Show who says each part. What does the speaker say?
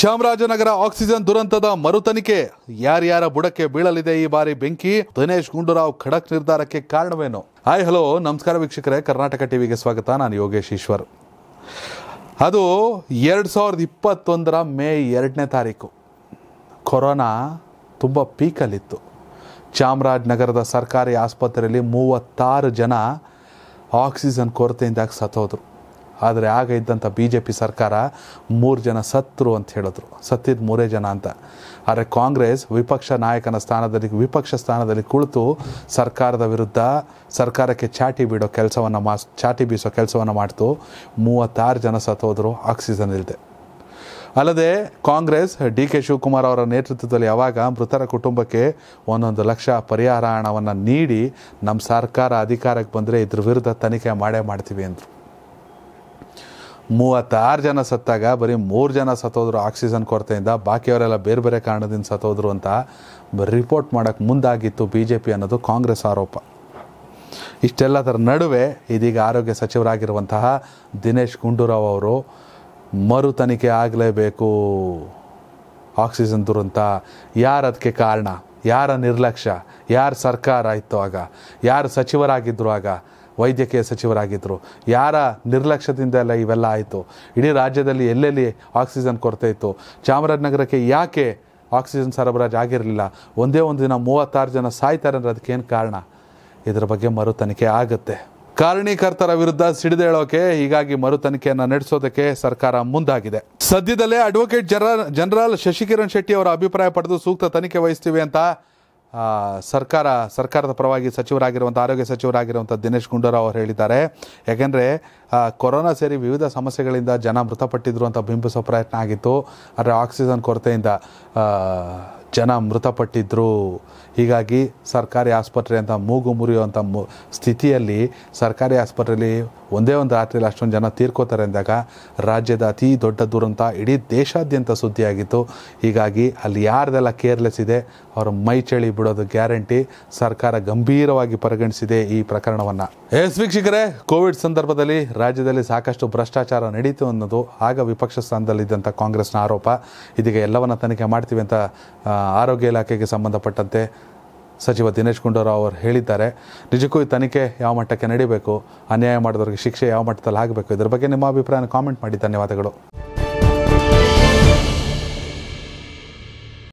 Speaker 1: Chamarajanagar oxygen ದುರಂತದ ಮರುತನಿಖೆ ಯಾರ್ಯಾರ ಬುಡಕ್ಕೆ ಬೀಳಲಿದೆ ಈ ಬಾರಿ ಬೆಂಕಿ ದಿನೇಶ್ ಗುಂಡೂರಾವ್ ಖಡಕ್ ನಿರ್ಧಾರಕ್ಕೆ ಕಾರಣವೇನು ಹಾಯ್ ಹಲೋ ನಮಸ್ಕಾರ ವೀಕ್ಷಕರೇ ಕರ್ನಾಟಕ ಟಿವಿಗೆ ಸ್ವಾಗತ ನಾನು ಯೋಗೇಶ್ ಈಶ್ವರ್ ಅದು ಎರಡು ಸಾವಿರದ ಇಪ್ಪತ್ತೊಂದರ ಮೇ ಎರಡನೇ ತಾರೀಕು ಕೊರೋನಾ ತುಂಬ ಪೀಕಲ್ಲಿತ್ತು ಚಾಮರಾಜನಗರದ ಸರ್ಕಾರಿ ಆಸ್ಪತ್ರೆಯಲ್ಲಿ ಮೂವತ್ತಾರು ಜನ ಆಕ್ಸಿಜನ್ ಕೊರತೆಯಿಂದಾಗಿ ಸತ್ತೋದ್ರು ಆದರೆ ಆಗ ಇದ್ದಂಥ ಬಿ ಜೆ ಪಿ ಸರ್ಕಾರ ಮೂರು ಜನ ಸತ್ರು ಅಂತ ಹೇಳಿದ್ರು ಸತ್ತಿದ್ದು ಮೂರೇ ಜನ ಅಂತ ಆದರೆ ಕಾಂಗ್ರೆಸ್ ವಿಪಕ್ಷ ನಾಯಕನ ಸ್ಥಾನದಲ್ಲಿ ವಿಪಕ್ಷ ಸ್ಥಾನದಲ್ಲಿ ಕುಳಿತು ಸರ್ಕಾರದ ವಿರುದ್ಧ ಸರ್ಕಾರಕ್ಕೆ ಚಾಟಿ ಬಿಡೋ ಕೆಲಸವನ್ನು ಮಾ ಚಾಟಿ ಬೀಸೋ ಕೆಲಸವನ್ನು ಮಾಡ್ತು ಮೂವತ್ತಾರು ಜನ ಸತ್ತೋದ್ರು ಆಕ್ಸಿಜನ್ ಇಲ್ಲದೆ ಅಲ್ಲದೆ ಕಾಂಗ್ರೆಸ್ ಡಿ ಕೆ ಶಿವಕುಮಾರ್ ಅವರ ನೇತೃತ್ವದಲ್ಲಿ ಯಾವಾಗ ಮೃತರ ಕುಟುಂಬಕ್ಕೆ ಒಂದೊಂದು ಲಕ್ಷ ಪರಿಹಾರ ಹಣವನ್ನು ನೀಡಿ ನಮ್ಮ ಸರ್ಕಾರ ಅಧಿಕಾರಕ್ಕೆ ಬಂದರೆ ಇದ್ರ ವಿರುದ್ಧ ತನಿಖೆ ಮಾಡೇ ಮಾಡ್ತೀವಿ ಅಂದರು ಮೂವತ್ತಾರು ಜನ ಸತ್ತಾಗ ಬರೀ ಮೂರು ಜನ ಸತ್ತೋದ್ರು ಆಕ್ಸಿಜನ್ ಕೊರತೆಯಿಂದ ಬಾಕಿಯವರೆಲ್ಲ ಬೇರೆ ಬೇರೆ ಕಾರಣದಿಂದ ಸತ್ತೋದ್ರು ಅಂತ ರಿಪೋರ್ಟ್ ಮಾಡೋಕ್ಕೆ ಮುಂದಾಗಿತ್ತು ಬಿ ಜೆ ಪಿ ಅನ್ನೋದು ಕಾಂಗ್ರೆಸ್ ಆರೋಪ ಇಷ್ಟೆಲ್ಲದರ ನಡುವೆ ಇದೀಗ ಆರೋಗ್ಯ ಸಚಿವರಾಗಿರುವಂತಹ ದಿನೇಶ್ ಗುಂಡೂರಾವ್ ಅವರು ಮರು ತನಿಖೆ ಆಗಲೇಬೇಕು ಆಕ್ಸಿಜನ್ ದುರಂತ ಯಾರು ಅದಕ್ಕೆ ಕಾರಣ ಯಾರ ನಿರ್ಲಕ್ಷ್ಯ ಯಾರು ಸರ್ಕಾರ ಇತ್ತು ಆಗ ಯಾರು ಸಚಿವರಾಗಿದ್ದರು ಆಗ ವೈದ್ಯಕೀಯ ಸಚಿವರಾಗಿದ್ದರು ಯಾರ ಎಲ್ಲ ಇವೆಲ್ಲ ಆಯಿತು ಇಡೀ ರಾಜ್ಯದಲ್ಲಿ ಎಲ್ಲೆಲ್ಲಿ ಆಕ್ಸಿಜನ್ ಕೊರತೆ ಇತ್ತು ಚಾಮರಾಜನಗರಕ್ಕೆ ಯಾಕೆ ಆಕ್ಸಿಜನ್ ಸರಬರಾಜು ಆಗಿರಲಿಲ್ಲ ಒಂದೇ ಒಂದು ದಿನ ಮೂವತ್ತಾರು ಜನ ಸಾಯ್ತಾರೆ ಅಂದರೆ ಅದಕ್ಕೇನು ಕಾರಣ ಇದರ ಬಗ್ಗೆ ಮರು ತನಿಖೆ ಆಗುತ್ತೆ ಕಾರಣೀಕರ್ತರ ವಿರುದ್ಧ ಸಿಡಿದೇಳೋಕೆ ಹೀಗಾಗಿ ಮರು ತನಿಖೆಯನ್ನು ನಡೆಸೋದಕ್ಕೆ ಸರ್ಕಾರ ಮುಂದಾಗಿದೆ ಸದ್ಯದಲ್ಲೇ ಅಡ್ವೊಕೇಟ್ ಜನರಲ್ ಶಶಿಕಿರಣ್ ಶೆಟ್ಟಿ ಅವರ ಅಭಿಪ್ರಾಯ ಪಡೆದು ಸೂಕ್ತ ತನಿಖೆ ವಹಿಸ್ತೀವಿ ಅಂತ ಸರ್ಕಾರ ಸರ್ಕಾರದ ಪರವಾಗಿ ಸಚಿವರಾಗಿರುವಂಥ ಆರೋಗ್ಯ ಸಚಿವರಾಗಿರುವಂಥ ದಿನೇಶ್ ಗುಂಡೂರಾವ್ ಅವರು ಹೇಳಿದ್ದಾರೆ ಯಾಕೆಂದರೆ ಕೊರೋನಾ ಸೇರಿ ವಿವಿಧ ಸಮಸ್ಯೆಗಳಿಂದ ಜನ ಮೃತಪಟ್ಟಿದ್ರು ಅಂತ ಬಿಂಬಿಸೋ ಪ್ರಯತ್ನ ಆಗಿತ್ತು ಆದರೆ ಆಕ್ಸಿಜನ್ ಕೊರತೆಯಿಂದ ಜನ ಮೃತಪಟ್ಟಿದ್ದರು ಹೀಗಾಗಿ ಸರ್ಕಾರಿ ಆಸ್ಪತ್ರೆ ಅಂತ ಮೂಗು ಮುರಿಯುವಂಥ ಮು ಸ್ಥಿತಿಯಲ್ಲಿ ಸರ್ಕಾರಿ ಆಸ್ಪತ್ರೆಯಲ್ಲಿ ಒಂದೇ ಒಂದು ರಾತ್ರಿಯಲ್ಲಿ ಅಷ್ಟೊಂದು ಜನ ತೀರ್ಕೋತಾರೆ ಅಂದಾಗ ರಾಜ್ಯದ ಅತಿ ದೊಡ್ಡ ದುರಂತ ಇಡೀ ದೇಶಾದ್ಯಂತ ಸುದ್ದಿಯಾಗಿತ್ತು ಹೀಗಾಗಿ ಅಲ್ಲಿ ಯಾರ್ದೆಲ್ಲ ಕೇರ್ಲೆಸ್ ಇದೆ ಅವರ ಮೈ ಚಳಿ ಬಿಡೋದು ಗ್ಯಾರಂಟಿ ಸರ್ಕಾರ ಗಂಭೀರವಾಗಿ ಪರಿಗಣಿಸಿದೆ ಈ ಪ್ರಕರಣವನ್ನು ಎಸ್ ವೀಕ್ಷಕರೇ ಕೋವಿಡ್ ಸಂದರ್ಭದಲ್ಲಿ ರಾಜ್ಯದಲ್ಲಿ ಸಾಕಷ್ಟು ಭ್ರಷ್ಟಾಚಾರ ನಡೀತು ಅನ್ನೋದು ಆಗ ವಿಪಕ್ಷ ಸ್ಥಾನದಲ್ಲಿದ್ದಂಥ ಕಾಂಗ್ರೆಸ್ನ ಆರೋಪ ಇದೀಗ ಎಲ್ಲವನ್ನ ತನಿಖೆ ಮಾಡ್ತೀವಿ ಅಂತ ಆರೋಗ್ಯ ಇಲಾಖೆಗೆ ಸಂಬಂಧಪಟ್ಟಂತೆ ಸಚಿವ ದಿನೇಶ್ ಗುಂಡೂರಾವ್ ಅವರು ಹೇಳಿದ್ದಾರೆ ನಿಜಕ್ಕೂ ಈ ತನಿಖೆ ಯಾವ ಮಟ್ಟಕ್ಕೆ ನಡೀಬೇಕು ಅನ್ಯಾಯ ಮಾಡಿದವರಿಗೆ ಶಿಕ್ಷೆ ಯಾವ ಮಟ್ಟದಲ್ಲಿ ಆಗಬೇಕು ಇದರ ಬಗ್ಗೆ ನಿಮ್ಮ ಅಭಿಪ್ರಾಯನ ಕಾಮೆಂಟ್ ಮಾಡಿ ಧನ್ಯವಾದಗಳು